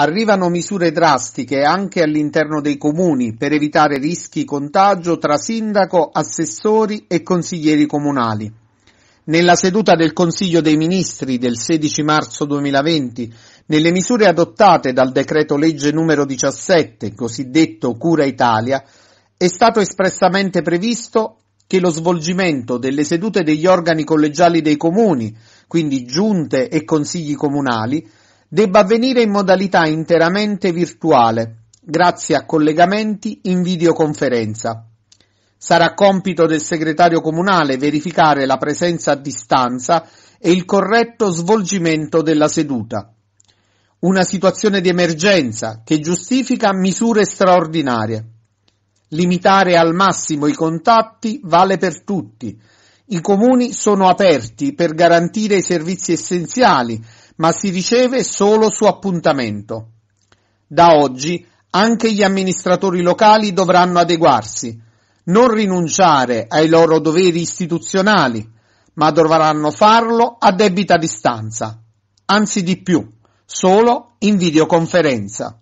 Arrivano misure drastiche anche all'interno dei comuni per evitare rischi contagio tra sindaco, assessori e consiglieri comunali. Nella seduta del Consiglio dei Ministri del 16 marzo 2020, nelle misure adottate dal decreto legge numero 17, cosiddetto Cura Italia, è stato espressamente previsto che lo svolgimento delle sedute degli organi collegiali dei comuni, quindi giunte e consigli comunali, debba avvenire in modalità interamente virtuale, grazie a collegamenti in videoconferenza. Sarà compito del segretario comunale verificare la presenza a distanza e il corretto svolgimento della seduta. Una situazione di emergenza che giustifica misure straordinarie. Limitare al massimo i contatti vale per tutti. I comuni sono aperti per garantire i servizi essenziali ma si riceve solo su appuntamento. Da oggi anche gli amministratori locali dovranno adeguarsi, non rinunciare ai loro doveri istituzionali, ma dovranno farlo a debita distanza, anzi di più, solo in videoconferenza.